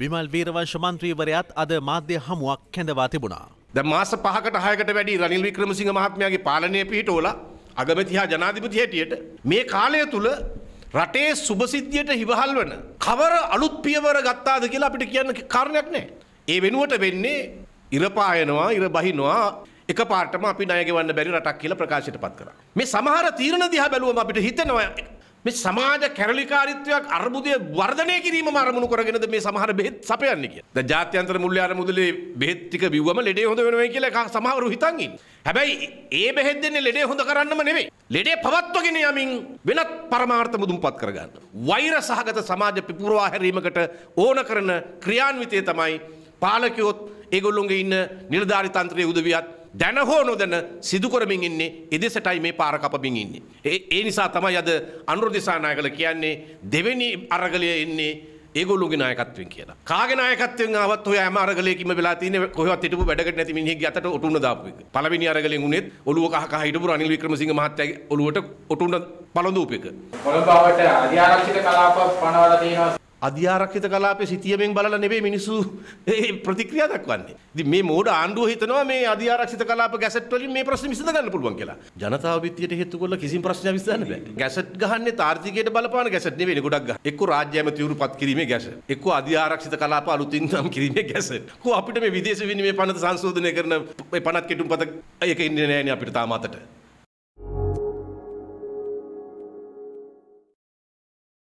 විමල් වීරවංශ මන්ත්‍රීවරයාත් අද මාධ්‍ය හමුවක් කැඳවා තිබුණා. ද මාස පහකට හයකට වැඩි රනිල් වික්‍රමසිංහ මහත්මයාගේ පාලනය පිහිටෝල අගමැතිහා ජනාධිපති හැටියට මේ කාලය තුල රටේ සුභසිද්ධියට හිවහල් වන කවර අලුත් පියවර ගත්තාද කියලා අපිට කියන්න කාරණයක් නැහැ. ඒ වෙනුවට වෙන්නේ ඉර පායනවා ඉර බහිනවා එක පාටම අපි ණය ගෙවන්න බැරි රටක් කියලා ප්‍රකාශයට පත් කරා. මේ සමහර තීරණ දිහා බැලුවම අපිට හිතෙනවා මේ සමාජ කැරලිකාරීත්වයක් අර්බුදය වර්ධනය කිරීම අරමුණු කරගෙනද මේ සමහර බෙහෙත් සපයන්නේ කියලා. දැන් ජාත්‍යන්තර මුල්‍ය අරමුදලේ බෙහෙත් ටික බිව්වම ලෙඩේ හොඳ වෙනවා කියලා සමහරව හිතන් ඉන්නේ. හැබැයි ඒ බෙහෙත් දෙන්නේ ලෙඩේ හොඳ කරන්නම නෙමෙයි. ලෙඩේ පවත්වගෙන යමින් වෙනත් පරමාර්ථ මුදුන්පත් කරගන්න. වෛර සහගත සමාජ පිපුරවා හැරීමකට ඕන කරන ක්‍රියාන්විතය තමයි පාලකයොත් ඒගොල්ලොන්ගේ ඉන්න නිලධාරී තන්ත්‍රයේ උදවියත් දැන හෝ නොදැන සිදුකරමින් ඉන්නේ එදෙසටයි මේ පාර කපමින් ඉන්නේ. ඒ නිසා තමයි අද අනුර දිසානායකල කියන්නේ දෙවෙනි අරගලය එන්නේ ඒගොල්ලුගේ නායකත්වයෙන් කියලා. කාගේ නායකත්වයෙන් ආවත් ඔය හැම අරගලයකින්ම වෙලා තියෙන කොහෙවත් හිටපු වැඩකට නැති මිනිහෙක්ගේ අතට ඔටුන්න දාපු එක. පළවෙනි අරගලෙන් උනේත් ඔළුව කහ කහ හිටපු රනිල් වික්‍රමසිංහ මහත්තයාගේ ඔළුවට ඔටුන්න පළඳූප එක. කොළඹ ආරක්ෂිත කලාප පනවලා තියෙනවා අධ්‍යාරක්ෂිත කලාපයේ සිටියමෙන් බලලා නෙවෙයි මිනිස්සු ඒ ප්‍රතික්‍රියා දක්වන්නේ. ඉතින් මේ මෝඩ ආණ්ඩුව හිතනවා මේ අධ්‍යාරක්ෂිත කලාප ගැසට් වලින් මේ ප්‍රශ්නේ විසඳ ගන්න පුළුවන් කියලා. ජනතාව පිටියට හේතු කරලා කිසිම ප්‍රශ්නයක් විසඳන්න බෑ. ගැසට් ගහන්නේ තාර්කිකයට බලපාන ගැසට් නෙවෙයි ගොඩක් ගහ. එක්ක රාජ්‍ය ඇමතිවරුපත් කිරීමේ ගැසට්. එක්ක අධ්‍යාරක්ෂිත කලාප අලුතින් නම් කිරීමේ ගැසට්. කො අපිට මේ විදේශ විනිමය පනත සංශෝධනය කරන මේ පනත් කෙටුම්පත ඒක ඉන්නේ නෑනේ අපිට තාම අතට.